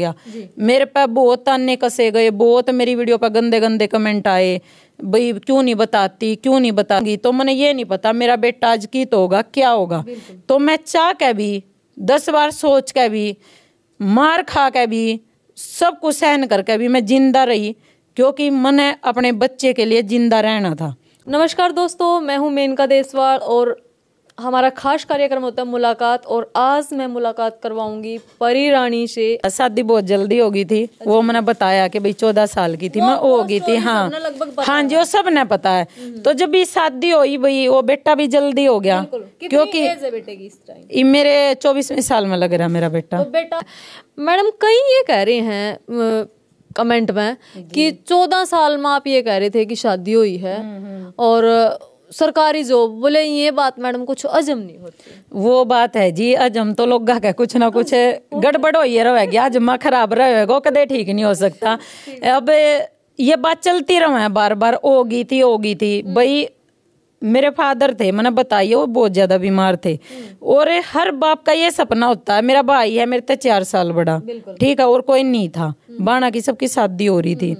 गया मेरे पे बहुत ताने कसे गए बहुत मेरी वीडियो पे गंदे गंदे कमेंट आए भाई क्यों नहीं बताती क्यों नहीं बताती तो मैंने ये नहीं पता मेरा बेटा आज की तो होगा क्या होगा तो मैं चाह के भी दस बार सोच के भी मार खा के भी सब कुछ सहन करके भी मैं जिंदा रही क्योंकि मैंने अपने बच्चे के लिए जिंदा रहना था नमस्कार दोस्तों मैं हूं मेनका देसवाल और हमारा खास कार्यक्रम होता है मुलाकात और आज मैं मुलाकात करवाऊंगी परी रानी से शादी बहुत जल्दी होगी थी अच्छा। वो मैंने बताया कि भाई चौदह साल की थी मैं हो गई थी हाँ हाँ जी वो सब ने पता है हम्म। तो जब भी शादी हुई भाई वो बेटा भी जल्दी हो गया क्योंकि मेरे चौबीसवें साल में लग रहा मेरा बेटा तो बेटा मैडम कई ये कह रहे हैं कमेंट में कि चौदह साल में आप ये कह रहे थे कि शादी हुई है हम्म, हम्म। और सरकारी जॉब बोले ये बात मैडम कुछ अजम नहीं होती वो बात है जी अजम तो लोग का कुछ ना कुछ गड़बड़ हो ये रहेगी अजमा खराब रहेगा कदे ठीक नहीं हो सकता अब ये बात चलती रहो है बार बार होगी थी होगी थी भाई मेरे फादर थे मैंने बताइए वो बहुत ज़्यादा बीमार थे और हर बाप का ये सपना होता है मेरा भाई है मेरे तो चार साल बड़ा ठीक है और कोई नहीं था बाणा की सबकी शादी हो रही थी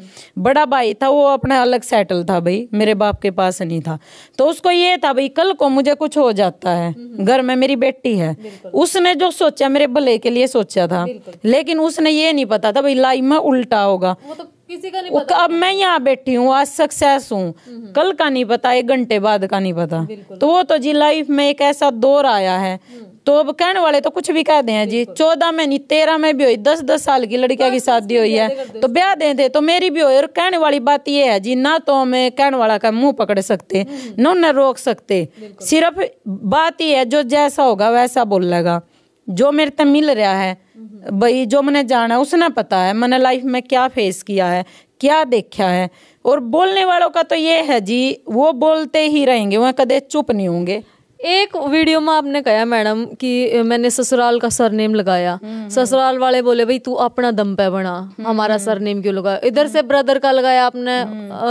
बड़ा भाई था वो अपना अलग सेटल था भाई मेरे बाप के पास नहीं था तो उसको ये था भाई कल को मुझे कुछ हो जाता है हम्म। घर में मेरी बेटी है उसने जो सोचा मेरे भले के लिए सोचा था लेकिन उसने ये नहीं पता था भाई लाइफ में उल्टा होगा किसी का नहीं पता अब मैं यहाँ बैठी हूँ आज सक्सेस हूँ हम्म। कल का नहीं पता एक घंटे बाद का नहीं पता तो वो तो जी लाइफ में एक ऐसा दौर आया है हम्म। तो अब कहने वाले तो कुछ भी कह हैं जी चौदह में नहीं तेरह में भी हुई दस दस साल की लड़कियां की शादी हुई है तो ब्याह दे दे तो मेरी भी हुई और कहने वाली बात ये है जी ना तो हमें कहने वाला का मुंह पकड़ सकते हम्म। न उन्हें रोक सकते सिर्फ बात ये है जो जैसा होगा वैसा बोलेगा जो मेरे तक मिल रहा है भाई जो मैंने जाना है उसने पता है मैंने लाइफ में क्या फेस किया है क्या देखा है और बोलने वालों का तो ये है जी वो बोलते ही रहेंगे वह कदे चुप नहीं होंगे एक वीडियो में आपने कहा मैडम कि मैंने ससुराल का सरनेम लगाया हम्म। ससुराल वाले बोले भाई तू अपना दम पे बना हम्म। हमारा सरनेम क्यों लगाया इधर से ब्रदर हम्म। का लगाया आपने आ,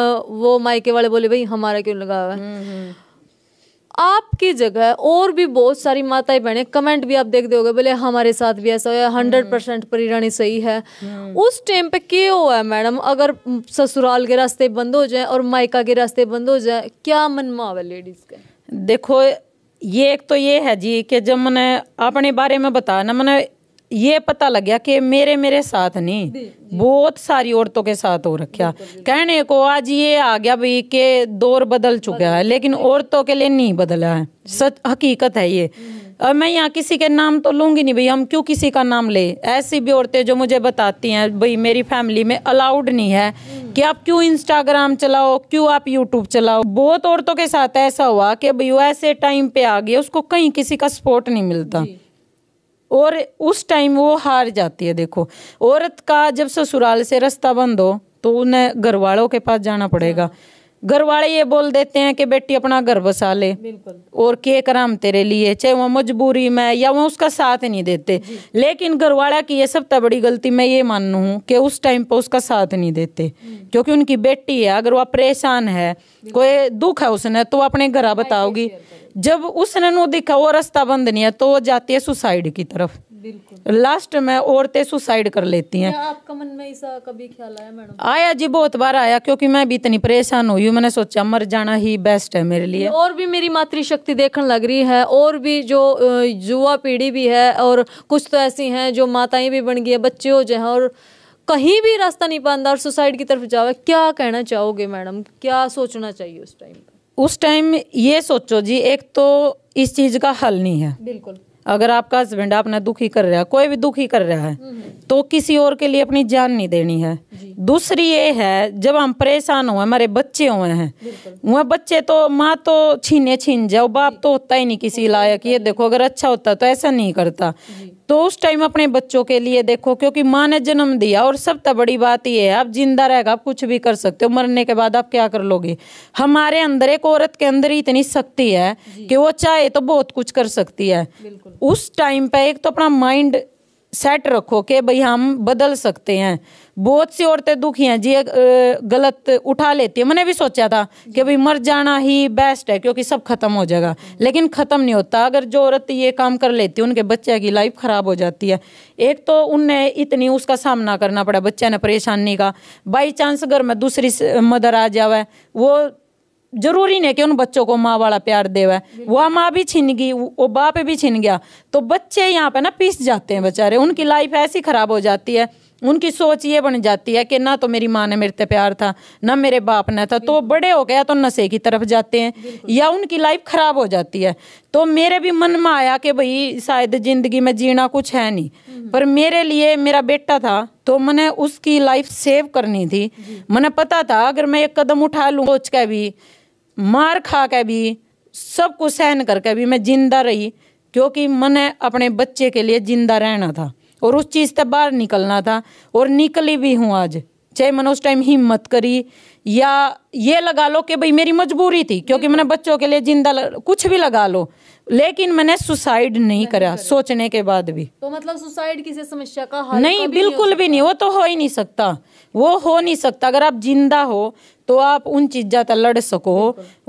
वो मायके वाले बोले भाई हमारा क्यों लगाया आपकी जगह और भी बहुत सारी माताएं बहने कमेंट भी आप देख होगे बोले हमारे साथ भी ऐसा होया हंड्रेड परसेंट परिणी सही है हम्म। उस टाइम पे क्या हुआ है मैडम अगर ससुराल के रास्ते बंद हो जाए और मायका के रास्ते बंद हो जाए क्या मन में लेडीज का देखो ये एक तो ये है जी कि जब मैंने अपने बारे में बताया ना मैंने ये पता लग गया कि मेरे मेरे साथ नहीं बहुत सारी औरतों के साथ हो रखा कहने को आज ये आ गया भाई के दौर बदल चुका है लेकिन औरतों के लिए नहीं बदला है सच हकीकत है ये अब हम्म। मैं यहाँ किसी के नाम तो लूंगी नहीं भाई हम क्यों किसी का नाम ले ऐसी भी औरतें जो मुझे बताती हैं भाई मेरी फैमिली में अलाउड नहीं है हम्म। कि आप क्यों इंस्टाग्राम चलाओ क्यों आप यूट्यूब चलाओ बहुत औरतों के साथ ऐसा हुआ कि भाई वो ऐसे टाइम पे आ गए उसको कहीं किसी का सपोर्ट नहीं मिलता और उस टाइम वो हार जाती है देखो औरत का जब ससुराल से रास्ता बंद हो तो उन्हें घर वालों के पास जाना पड़ेगा घर वाले ये बोल देते हैं कि बेटी अपना घर बसा ले और के कराम तेरे लिए चाहे वो मजबूरी में या वो उसका साथ नहीं देते लेकिन घर वाला की ये सबसे बड़ी गलती मैं ये मान हूँ कि उस टाइम पर उसका साथ नहीं देते हम्म। क्योंकि उनकी बेटी है अगर वह परेशान है कोई दुख है उसने तो अपने घर बताओगी जब उसने नो देखा वो रास्ता बंद नहीं है तो वो जाती है सुसाइड की तरफ बिल्कुल लास्ट में औरतें सुसाइड कर लेती हैं आपका मन में ऐसा कभी ख्याल आया मैडम आया जी बहुत बार आया क्योंकि मैं भी इतनी परेशान हुई हूँ मैंने सोचा मर जाना ही बेस्ट है मेरे लिए और भी मेरी मातृशक्ति देखने लग रही है और भी जो युवा पीढ़ी भी है और कुछ तो ऐसी हैं जो माताएं भी बन गई है बच्चे हो जाए और कहीं भी रास्ता नहीं पाता और सुसाइड की तरफ जाओ क्या कहना चाहोगे मैडम क्या सोचना चाहिए उस टाइम पर उस टाइम ये सोचो जी एक तो इस चीज का हल नहीं है बिल्कुल अगर आपका हस्बैंड आपने दुखी कर रहा है कोई भी दुखी कर रहा है हम्म, हम्म। तो किसी और के लिए अपनी जान नहीं देनी है दूसरी ये है जब हम परेशान हुए हमारे बच्चे हुए हैं वह बच्चे तो माँ तो छीने छीन जाओ बाप तो होता ही नहीं किसी लायक ये देखो अगर अच्छा होता तो ऐसा नहीं करता तो उस टाइम अपने बच्चों के लिए देखो क्योंकि माँ ने जन्म दिया और सबसे तो बड़ी बात यह है आप जिंदा रहेगा आप कुछ भी कर सकते हो मरने के बाद आप क्या कर लोगे हमारे अंदर एक औरत के अंदर ही इतनी शक्ति है कि वो चाहे तो बहुत कुछ कर सकती है उस टाइम पे एक तो अपना माइंड सेट रखो कि भाई हम बदल सकते हैं बहुत सी औरतें दुखी हैं जी गलत उठा लेती है मैंने भी सोचा था कि भाई मर जाना ही बेस्ट है क्योंकि सब खत्म हो जाएगा लेकिन ख़त्म नहीं होता अगर जो औरत ये काम कर लेती है उनके बच्चे की लाइफ ख़राब हो जाती है एक तो उन्हें इतनी उसका सामना करना पड़ा बच्चे ने परेशानी का बाई चांस अगर मैं दूसरी मदर आ जावा वो जरूरी नहीं कि उन बच्चों को माँ वाला प्यार देवा वह माँ भी छिन गई वो बाप भी छिन गया तो बच्चे यहाँ पे ना पीस जाते हैं बेचारे उनकी लाइफ ऐसी खराब हो जाती है उनकी सोच ये बन जाती है कि ना तो मेरी माँ ने मेरे से प्यार था ना मेरे बाप ने था तो बड़े हो गया तो नशे की तरफ जाते हैं या उनकी लाइफ खराब हो जाती है तो मेरे भी मन में आया कि भाई शायद जिंदगी में जीना कुछ है नहीं हम्म। पर मेरे लिए मेरा बेटा था तो मैंने उसकी लाइफ सेव करनी थी मैंने पता था अगर मैं एक कदम उठा लूँ सोच के भी मार खा के भी सब कुछ सहन करके भी मैं जिंदा रही क्योंकि मैंने अपने बच्चे के लिए जिंदा रहना था और उस चीज़ से बाहर निकलना था और निकली भी हूँ आज चाहे मैंने उस टाइम हिम्मत करी या ये लगा लो कि भाई मेरी मजबूरी थी क्योंकि मैंने बच्चों के लिए जिंदा कुछ भी लगा लो लेकिन मैंने सुसाइड नहीं, नहीं करा सोचने के बाद भी तो मतलब सुसाइड किसी समस्या का हल नहीं बिल्कुल भी नहीं वो तो हो ही नहीं सकता वो हो नहीं सकता अगर आप जिंदा हो तो आप उन चीज़ा तक लड़ सको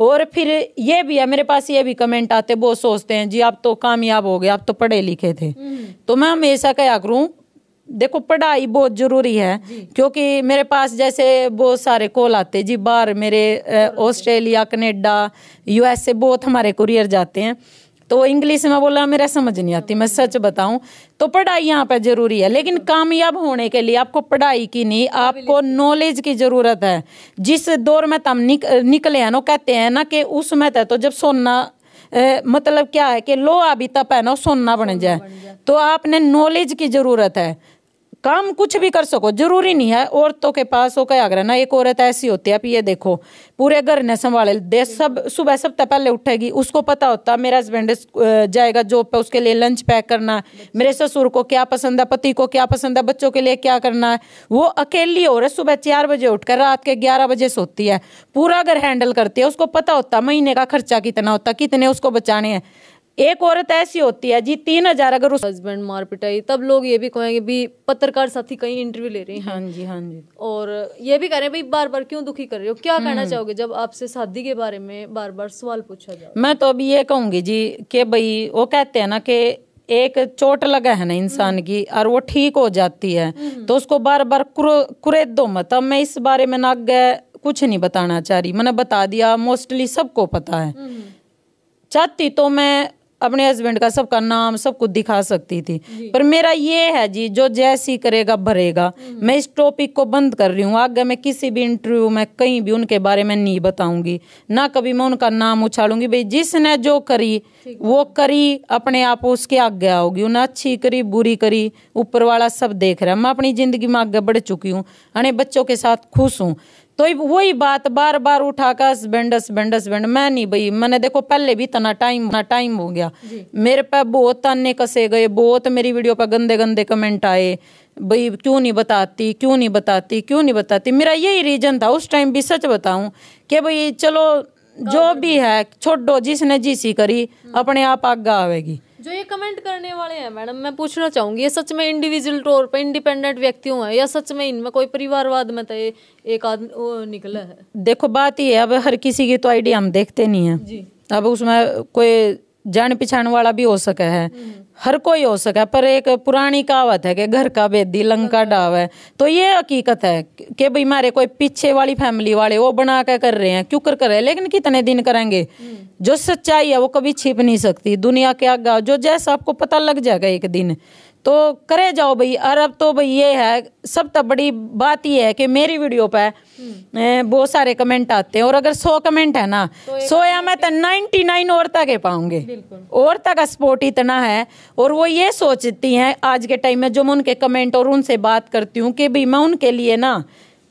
और फिर ये भी है मेरे पास ये भी कमेंट आते वो सोचते हैं जी आप तो कामयाब हो गए आप तो पढ़े लिखे थे हम्म। तो मैं हमेशा क्या करूँ देखो पढ़ाई बहुत ज़रूरी है क्योंकि मेरे पास जैसे बहुत सारे कॉल आते जी बाहर मेरे ऑस्ट्रेलिया कनेडा यूएसए बहुत हमारे कुरियर जाते हैं तो इंग्लिश में बोला मेरा समझ नहीं आती मैं सच बताऊं तो पढ़ाई यहाँ पर जरूरी है लेकिन कामयाब होने के लिए आपको पढ़ाई की नहीं आपको नॉलेज की जरूरत है जिस दौर में तम निक, निकले हैं ना कहते हैं ना कि उसमें तो, तो जब सोना ए, मतलब क्या है कि लोहा भी तप है ना सोना बन जाए तो आपने नॉलेज की जरूरत है काम कुछ भी कर सको जरूरी नहीं है औरतों के पास हो क्या रहा ना एक औरत ऐसी होती है अब ये देखो पूरे घर ने संभाले दे सब सुबह सबसे पहले उठेगी उसको पता होता मेरा हस्बैंड जाएगा जॉब पे उसके लिए लंच पैक करना है मेरे ससुर को क्या पसंद है पति को क्या पसंद है बच्चों के लिए क्या करना है वो अकेली औरत सुबह चार बजे उठकर रात के ग्यारह बजे सोती है पूरा घर हैंडल करती है उसको पता होता महीने का खर्चा कितना होता कितने उसको बचाने हैं एक औरत ऐसी होती है जी तीन हजार अगर उस हस्बैंड मार पिटाई तब लोग ये भी कहेंगे भी पत्रकार साथी कहीं इंटरव्यू ले रहे हैं हाँ जी हाँ जी और ये भी कह रहे हैं भाई बार बार क्यों दुखी कर रहे हो क्या कहना हम्म। चाहोगे जब आपसे शादी के बारे में बार बार सवाल पूछा जाए मैं तो अभी ये कहूंगी जी के भाई वो कहते हैं ना कि एक चोट लगा है ना इंसान हम्म। की और वो ठीक हो जाती है हम्म। तो उसको बार बार कुरेद दो मत अब मैं इस बारे में ना गए कुछ नहीं बताना चाह रही मैंने बता दिया मोस्टली सबको पता है चाहती तो मैं अपने हस्बैंड का सबका नाम सब कुछ दिखा सकती थी पर मेरा ये है जी जो जैसी करेगा भरेगा हम्म। मैं इस टॉपिक को बंद कर रही हूँ आगे मैं किसी भी इंटरव्यू में कहीं भी उनके बारे में नहीं बताऊंगी ना कभी मैं उनका नाम उछालूंगी भाई जिसने जो करी वो करी अपने आप उसके आगे आओगी उन्हें अच्छी करी बुरी करी ऊपर वाला सब देख रहा है मैं अपनी जिंदगी में आगे बढ़ चुकी हूँ अने बच्चों के साथ खुश हूँ तो वही बात बार बार उठा का हसबेंड हसबेंड हसबेंड मैं नहीं भाई मैंने देखो पहले भी इतना टाइम टाइम हो गया मेरे पे बहुत ताने कसे गए बहुत मेरी वीडियो पर गंदे गंदे कमेंट आए भाई क्यों नहीं बताती क्यों नहीं बताती क्यों नहीं बताती मेरा यही रीजन था उस टाइम भी सच बताऊं कि भाई चलो जो भी है छोड़ो जिसने जीसी करी अपने आप आगे आवेगी जो ये कमेंट करने वाले हैं मैडम मैं पूछना चाहूंगी ये सच में इंडिविजुअल तौर पर इंडिपेंडेंट व्यक्तियों है या सच में इनमें कोई परिवारवाद में तो एक आदमी निकला है देखो बात ये है अब हर किसी की तो आइडिया हम देखते नहीं है जी अब उसमें कोई जान पिछाण वाला भी हो सके है हर कोई हो सका पर एक पुरानी कहावत है कि घर का बेदी लंका डाव है तो ये हकीकत है कि भाई मारे कोई पीछे वाली फैमिली वाले वो बना के कर रहे हैं क्यों कर कर रहे हैं लेकिन कितने दिन करेंगे जो सच्चाई है वो कभी छिप नहीं सकती दुनिया के आगे जो जैसा आपको पता लग जाएगा एक दिन तो करे जाओ भाई और अब तो भाई ये है सब तक तो बड़ी बात ये है कि मेरी वीडियो पे हम्म। बहुत सारे कमेंट आते हैं और अगर सौ कमेंट है ना तो या मैं तो नाइनटी नाइन औरता के पाऊंगे औरता का सपोर्ट इतना है और वो ये सोचती हैं आज के टाइम में जो मैं उनके कमेंट और उनसे बात करती हूँ कि भाई मैं उनके लिए ना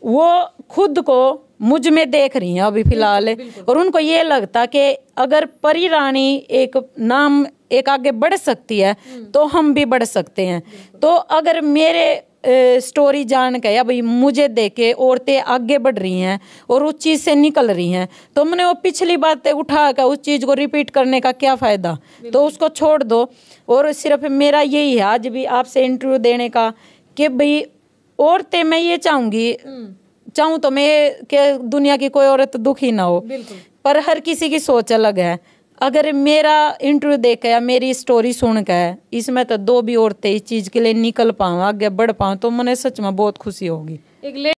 वो खुद को मुझ में देख रही हैं अभी फिलहाल और उनको ये लगता कि अगर परी रानी एक नाम एक आगे बढ़ सकती है तो हम भी बढ़ सकते हैं तो अगर मेरे स्टोरी जान के या भाई मुझे देखे औरतें आगे बढ़ रही हैं और उस चीज़ से निकल रही हैं तो हमने वो पिछली बातें उठा कर उस चीज़ को रिपीट करने का क्या फ़ायदा तो उसको छोड़ दो और सिर्फ मेरा यही है आज भी आपसे इंटरव्यू देने का कि भाई औरतें मैं ये चाहूँगी हम्म। चाहूँ तो मैं के दुनिया की कोई औरत दुखी ना हो पर हर किसी की सोच अलग है अगर मेरा इंटरव्यू देख या मेरी स्टोरी सुन के इसमें तो दो भी औरतें इस चीज़ के लिए निकल पाऊँ आगे बढ़ पाऊँ तो मुझे सच में बहुत खुशी होगी